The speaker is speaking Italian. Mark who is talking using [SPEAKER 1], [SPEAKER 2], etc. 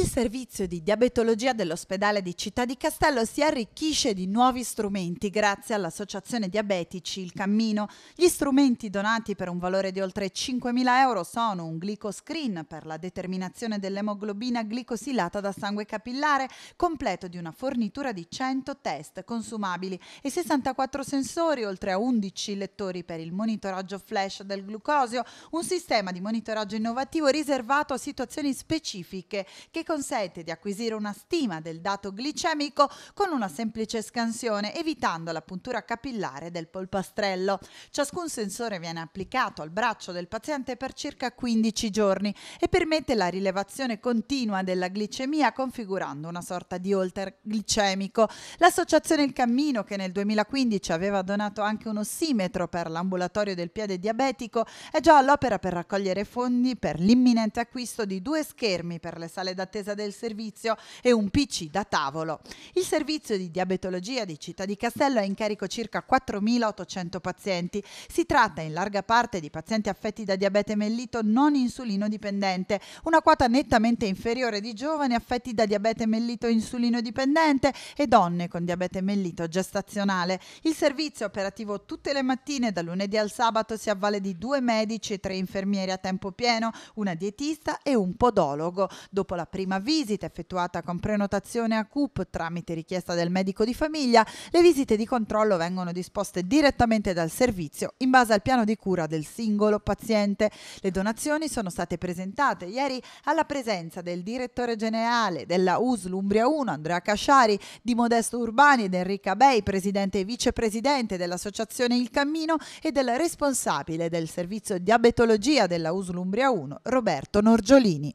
[SPEAKER 1] Il servizio di diabetologia dell'ospedale di Città di Castello si arricchisce di nuovi strumenti grazie all'Associazione Diabetici Il Cammino. Gli strumenti donati per un valore di oltre 5.000 euro sono un glicoscreen per la determinazione dell'emoglobina glicosilata da sangue capillare, completo di una fornitura di 100 test consumabili e 64 sensori, oltre a 11 lettori per il monitoraggio flash del glucosio, un sistema di monitoraggio innovativo riservato a situazioni specifiche che consente di acquisire una stima del dato glicemico con una semplice scansione, evitando la puntura capillare del polpastrello. Ciascun sensore viene applicato al braccio del paziente per circa 15 giorni e permette la rilevazione continua della glicemia configurando una sorta di holter glicemico. L'associazione Il Cammino, che nel 2015 aveva donato anche un ossimetro per l'ambulatorio del piede diabetico, è già all'opera per raccogliere fondi per l'imminente acquisto di due schermi per le sale da d'attesa del servizio e un PC da tavolo. Il servizio di diabetologia di Città di Castello ha in carico circa 4.800 pazienti. Si tratta in larga parte di pazienti affetti da diabete mellito non insulino dipendente, una quota nettamente inferiore di giovani affetti da diabete mellito insulino dipendente e donne con diabete mellito gestazionale. Il servizio operativo tutte le mattine da lunedì al sabato si avvale di due medici e tre infermieri a tempo pieno, una dietista e un podologo. Dopo la prima visita effettuata con prenotazione a CUP tramite richiesta del medico di famiglia, le visite di controllo vengono disposte direttamente dal servizio in base al piano di cura del singolo paziente. Le donazioni sono state presentate ieri alla presenza del direttore generale della USL Umbria 1, Andrea Casciari, di Modesto Urbani ed Enrica Bei, presidente e vicepresidente dell'associazione Il Cammino e del responsabile del servizio diabetologia della USL Umbria 1, Roberto Norgiolini.